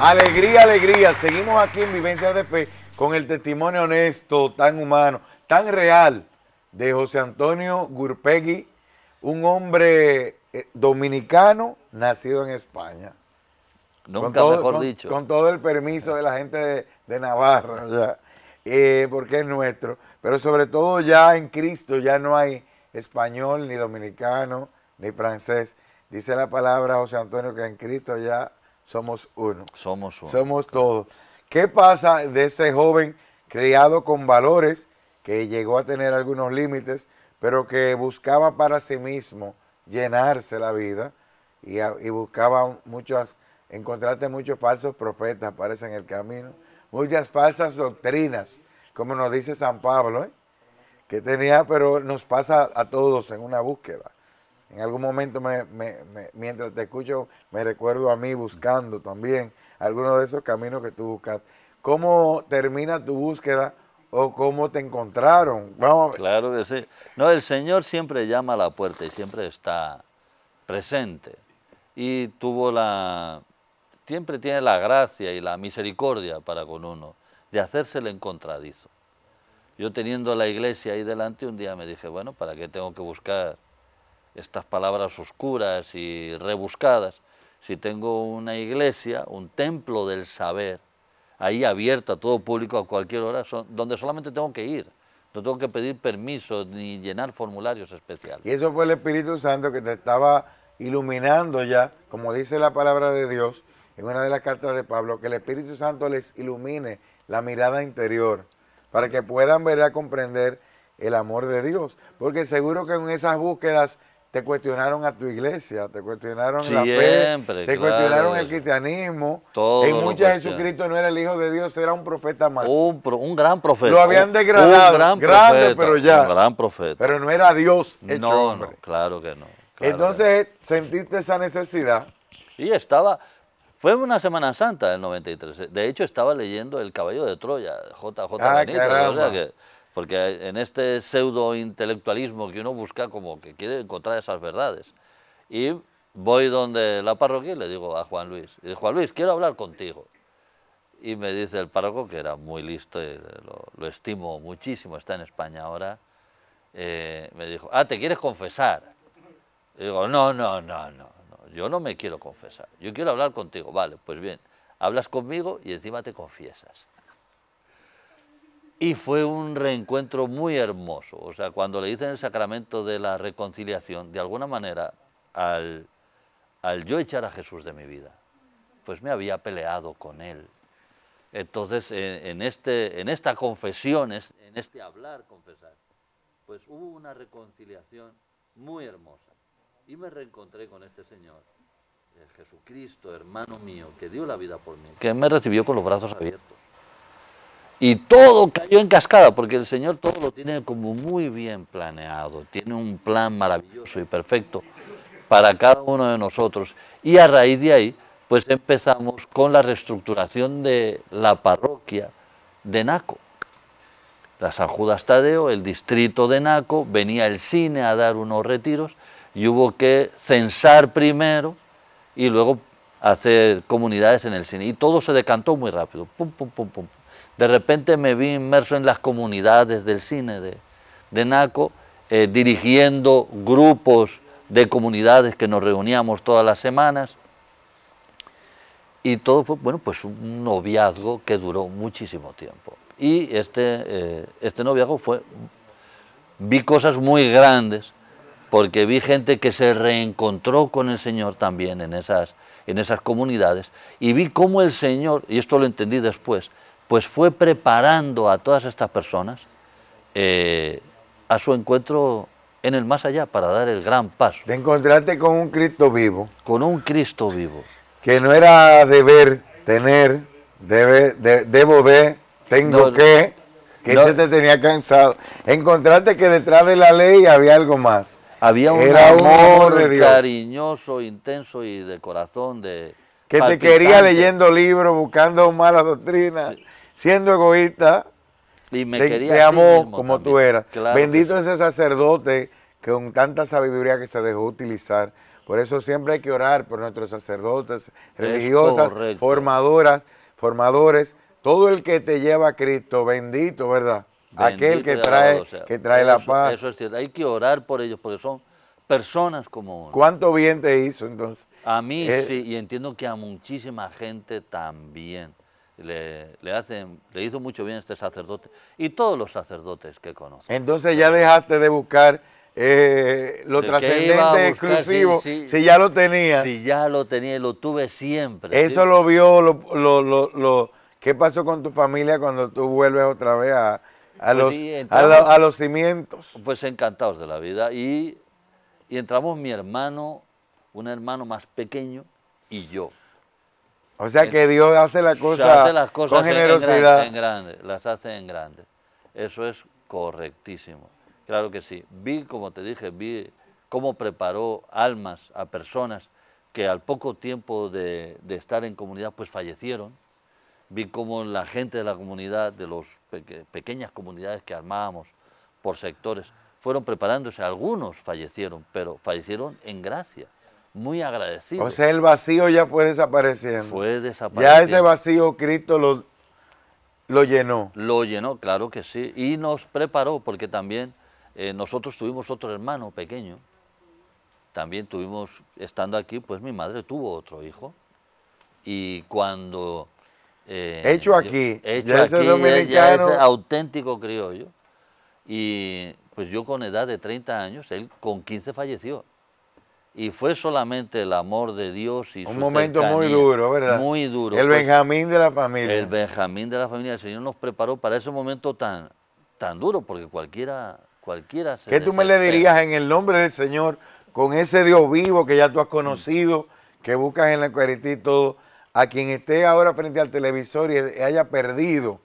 Alegría, alegría. Seguimos aquí en Vivencias de Fe con el testimonio honesto, tan humano, tan real de José Antonio Gurpegui, un hombre eh, dominicano nacido en España. Nunca mejor dicho. Con todo el permiso de la gente de, Navarra, eh, porque es nuestro. Pero sobre todo ya en Cristo ya no hay español, ni dominicano, ni francés. Dice la palabra José Antonio que en Cristo ya somos uno. Somos uno. Somos todos. ¿Qué pasa de ese joven criado con valores que llegó a tener algunos límites, pero que buscaba para sí mismo llenarse la vida y, buscaba muchas, encontrarte muchos falsos profetas, aparecen en el camino, muchas falsas doctrinas, como nos dice San Pablo, ¿eh? que tenía, pero nos pasa a todos en una búsqueda. En algún momento, mientras te escucho, me recuerdo a mí buscando también algunos de esos caminos que tú buscas. ¿Cómo termina tu búsqueda o cómo te encontraron? Vamos. Claro que sí. No, el Señor siempre llama a la puerta y siempre está presente. Y tuvo la, siempre tiene la gracia y la misericordia para con uno de hacerse el encontradizo. Yo teniendo la iglesia ahí delante, un día me dije, bueno, ¿para qué tengo que buscar estas palabras oscuras y rebuscadas, si tengo una iglesia, un templo del saber, ahí abierta a todo público a cualquier hora, donde solamente tengo que ir. No tengo que pedir permiso ni llenar formularios especiales. Y eso fue el Espíritu Santo que te estaba iluminando ya, como dice la palabra de Dios en una de las cartas de Pablo, que el Espíritu Santo les ilumine la mirada interior para que puedan ver y comprender el amor de Dios. Porque seguro que en esas búsquedas te cuestionaron a tu iglesia, te cuestionaron Siempre, la fe, te cuestionaron el cristianismo. en muchas Jesucristo no era el hijo de Dios, era un profeta más. Un, gran profeta. Lo habían degradado, un gran grande, pero ya. Un gran profeta. Pero no era Dios hecho no, hombre. No, claro que no. Entonces sentiste esa necesidad. Y estaba, fue una Semana Santa del 93. De hecho, estaba leyendo El Caballo de Troya, JJ ah, porque en este pseudo-intelectualismo que uno busca, como que quiere encontrar esas verdades. Y voy donde la parroquia y le digo a Juan Luis, y Juan Luis, quiero hablar contigo. Y me dice el párroco, que era muy listo, lo, estimo muchísimo, está en España ahora, eh, me dijo, ah, ¿te quieres confesar? Y digo, no, no, no, no, no, yo no me quiero confesar, yo quiero hablar contigo. Vale, pues bien, hablas conmigo y encima te confiesas. Y fue un reencuentro muy hermoso. O sea, cuando le dicen el sacramento de la reconciliación, de alguna manera, al, yo echar a Jesús de mi vida, pues me había peleado con él. Entonces, en, este, en esta confesión, en este hablar, confesar, pues hubo una reconciliación muy hermosa. Y me reencontré con este Señor, el eh, Jesucristo, hermano mío, que dio la vida por mí, que me recibió con los brazos abiertos. Y todo cayó en cascada, porque el Señor todo lo tiene como muy bien planeado, tiene un plan maravilloso y perfecto para cada uno de nosotros. Y a raíz de ahí, pues empezamos con la reestructuración de la parroquia de Naco. La San Judas Tadeo, el distrito de Naco, venía el cine a dar unos retiros y hubo que censar primero y luego hacer comunidades en el cine. Y todo se decantó muy rápido, pum, pum, pum, pum. De repente me vi inmerso en las comunidades del cine de, Naco, eh, dirigiendo grupos de comunidades que nos reuníamos todas las semanas. Y todo fue, bueno, pues un noviazgo que duró muchísimo tiempo. Y este, eh, este noviazgo fue, vi cosas muy grandes, porque vi gente que se reencontró con el Señor también en esas, en esas comunidades, y vi cómo el Señor, y esto lo entendí después, pues fue preparando a todas estas personas eh, a su encuentro en el más allá para dar el gran paso. De encontrarte con un Cristo vivo. Con un Cristo vivo. Que no era deber, tener, debe, debo de, tengo que, que no, se te tenía cansado. Encontraste que detrás de la ley había algo más. Había un amor, cariñoso, intenso y de corazón de... Que te quería leyendo libros, buscando malas doctrinas siendo egoísta, me te, amó como tú eras. Bendito ese sacerdote que con tanta sabiduría que se dejó utilizar. Por eso siempre hay que orar por nuestros sacerdotes, religiosas, formadoras, formadores, todo el que te lleva a Cristo, bendito, ¿verdad? Aquel que trae, que trae la paz. Eso es cierto, hay que orar por ellos porque son personas como uno. ¿Cuánto bien te hizo entonces? A mí eh, sí, y entiendo que a muchísima gente también le, hacen, le hizo mucho bien este sacerdote y todos los sacerdotes que conozco. Entonces ya dejaste de buscar eh, lo trascendente exclusivo, si, ya lo tenía. Si ya lo tenía y lo tuve siempre. Eso lo vio, lo, lo, ¿qué pasó con tu familia cuando tú vuelves otra vez a, a, pues los, los cimientos? Pues encantados de la vida y, y entramos mi hermano, un hermano más pequeño y yo. O sea que Dios hace, la cosa hace las cosas con generosidad. las hace en grande. Eso es correctísimo. Claro que sí. Vi, como te dije, vi cómo preparó almas a personas que al poco tiempo de, estar en comunidad pues fallecieron. Vi cómo la gente de la comunidad, de las pequeñas comunidades que armábamos por sectores, fueron preparándose. Algunos fallecieron, pero fallecieron en gracia muy agradecido. O sea, el vacío ya fue desapareciendo. Fue desapareciendo. Ya ese vacío Cristo lo, lo llenó. Lo llenó, claro que sí. Y nos preparó, porque también eh, nosotros tuvimos otro hermano pequeño. También tuvimos, estando aquí, pues mi madre tuvo otro hijo. Y cuando... Eh, hecho aquí. hecho aquí, Ya auténtico criollo. Y pues yo con edad de 30 años, él con 15 falleció y fue solamente el amor de Dios y su Un momento muy duro, ¿verdad? Muy duro. El pues, Benjamín de la familia. El Benjamín de la familia. El Señor nos preparó para ese momento tan, tan duro, porque cualquiera, cualquiera se ¿Qué tú me le dirías en el nombre del Señor, con ese Dios vivo que ya tú has mm. conocido, que buscas en la Eucaristía y todo, a quien esté ahora frente al televisor y haya perdido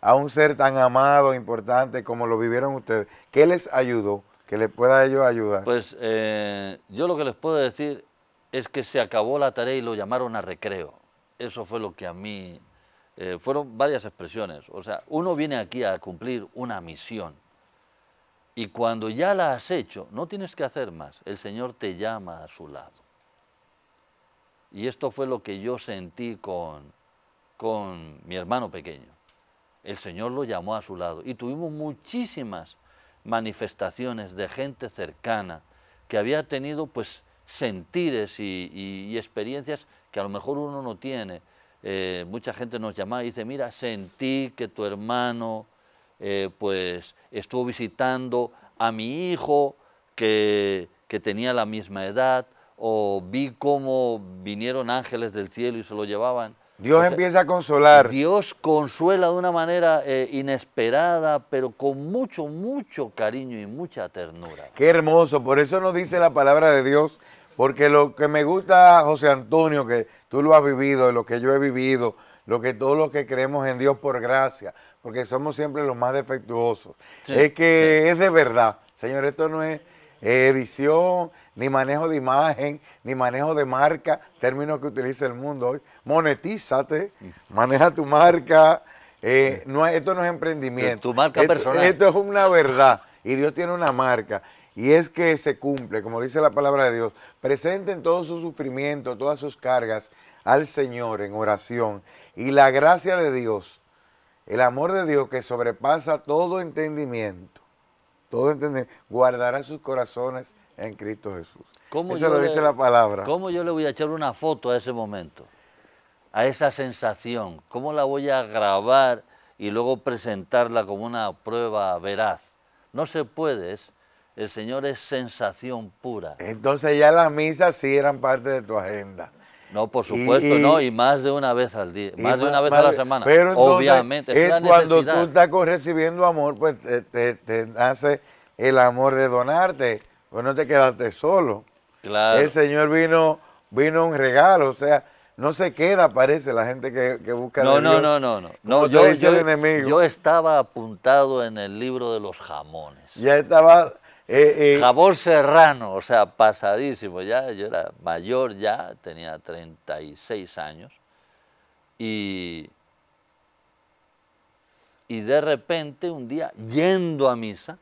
a un ser tan amado, importante como lo vivieron ustedes? ¿Qué les ayudó? que le pueda ello ayudar. Pues eh, yo lo que les puedo decir es que se acabó la tarea y lo llamaron a recreo. Eso fue lo que a mí... Eh, fueron varias expresiones. O sea, uno viene aquí a cumplir una misión y cuando ya la has hecho, no tienes que hacer más. El Señor te llama a su lado. Y esto fue lo que yo sentí con, con mi hermano pequeño. El Señor lo llamó a su lado y tuvimos muchísimas manifestaciones de gente cercana que había tenido pues sentires y, experiencias que a lo mejor uno no tiene. Eh, mucha gente nos llama y dice, mira, sentí que tu hermano eh, pues estuvo visitando a mi hijo que, que tenía la misma edad, o vi cómo vinieron ángeles del cielo y se lo llevaban. Dios empieza a consolar. Dios consuela de una manera eh, inesperada, pero con mucho, mucho cariño y mucha ternura. Qué hermoso, por eso nos dice la palabra de Dios, porque lo que me gusta, José Antonio, que tú lo has vivido, lo que yo he vivido, lo que todos los que creemos en Dios por gracia, porque somos siempre los más defectuosos, es que es de verdad. Señor, esto no es edición, ni manejo de imagen, ni manejo de marca, Término que utiliza el mundo hoy. Monetízate, maneja tu marca. Eh, no, esto no es emprendimiento. Tu marca personal. Esto es una verdad y Dios tiene una marca. Y es que se cumple, como dice la palabra de Dios, presenten todos sus sufrimientos, todas sus cargas al Señor en oración. Y la gracia de Dios, el amor de Dios que sobrepasa todo entendimiento, todo entendimiento, guardará sus corazones en Cristo Jesús. ¿Cómo Eso lo dice la palabra. ¿Cómo yo le voy a echar una foto a ese momento? A esa sensación. ¿Cómo la voy a grabar y luego presentarla como una prueba veraz? No se puede. el Señor es sensación pura. Entonces ya las misas sí eran parte de tu agenda. No, por supuesto, no, y más de una vez al día, más, de una vez a la semana. Pero obviamente, eh, cuando tú estás recibiendo amor, pues te, hace el amor de donarte pues no te quedaste solo. El Señor vino, vino un regalo, o sea, no se queda, parece, la gente que, busca no, no, no, no, no, no, yo, estaba apuntado en el libro de los jamones. Ya estaba... Eh, eh serrano, o sea, pasadísimo. Ya, yo era mayor ya, tenía 36 años. Y, y de repente, un día, yendo a misa,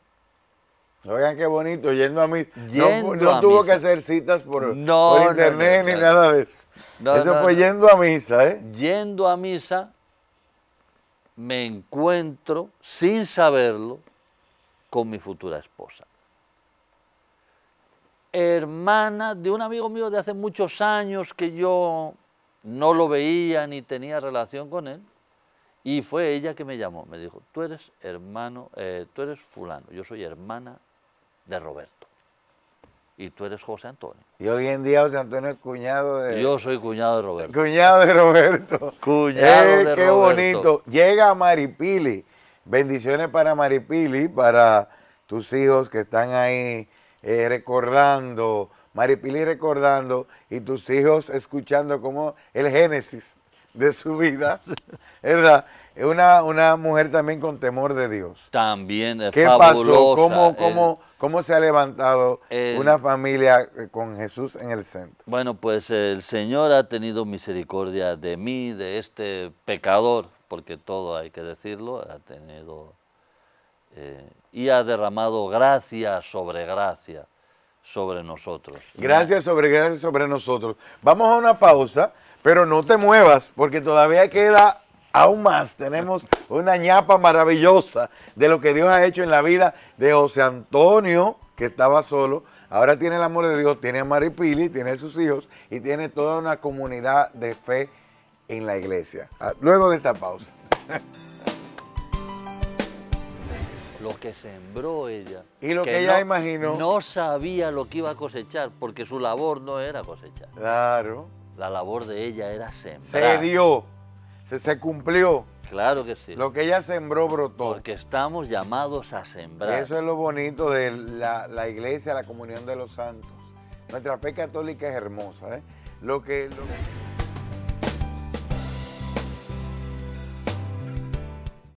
Oigan qué bonito, yendo a misa, no, tuvo que hacer citas por, internet ni nada de eso. eso fue yendo a misa, ¿eh? Yendo a misa, me encuentro, sin saberlo, con mi futura esposa. Hermana de un amigo mío de hace muchos años que yo no lo veía ni tenía relación con él. Y fue ella que me llamó, me dijo, tú eres hermano, eh, tú eres fulano, yo soy hermana de Roberto. Y tú eres José Antonio. Y hoy en día José Antonio es cuñado de... Yo soy cuñado de Roberto. Cuñado de Roberto. Cuñado qué Qué bonito. Llega Maripili. Bendiciones para Maripili, para tus hijos que están ahí eh, recordando, Maripili recordando y tus hijos escuchando como el génesis de su vida, ¿verdad? Es una, mujer también con temor de Dios. También es ¿Qué pasó? ¿Cómo, cómo, ¿Cómo se ha levantado una familia eh, con Jesús en el centro? Bueno, pues el Señor ha tenido misericordia de mí, de este pecador, porque todo hay que decirlo, ha tenido eh, y ha derramado gracia sobre gracia sobre nosotros. Gracia sobre gracia sobre nosotros. Vamos a una pausa, pero no te muevas, porque todavía queda aún más tenemos una ñapa maravillosa de lo que Dios ha hecho en la vida de José Antonio, que estaba solo, ahora tiene el amor de Dios, tiene a Maripili, tiene sus hijos y tiene toda una comunidad de fe en la iglesia. Ah, luego de esta pausa. Lo que sembró ella. Y lo que, ella imaginó. No sabía lo que iba a cosechar, porque su labor no era cosechar. Claro. La labor de ella era sembrar. Se dio. Se, cumplió. Claro que sí. Lo que ella sembró brotó. Porque estamos llamados a sembrar. Eso es lo bonito de la, iglesia, la comunión de los santos. Nuestra fe católica es hermosa. ¿eh? lo que...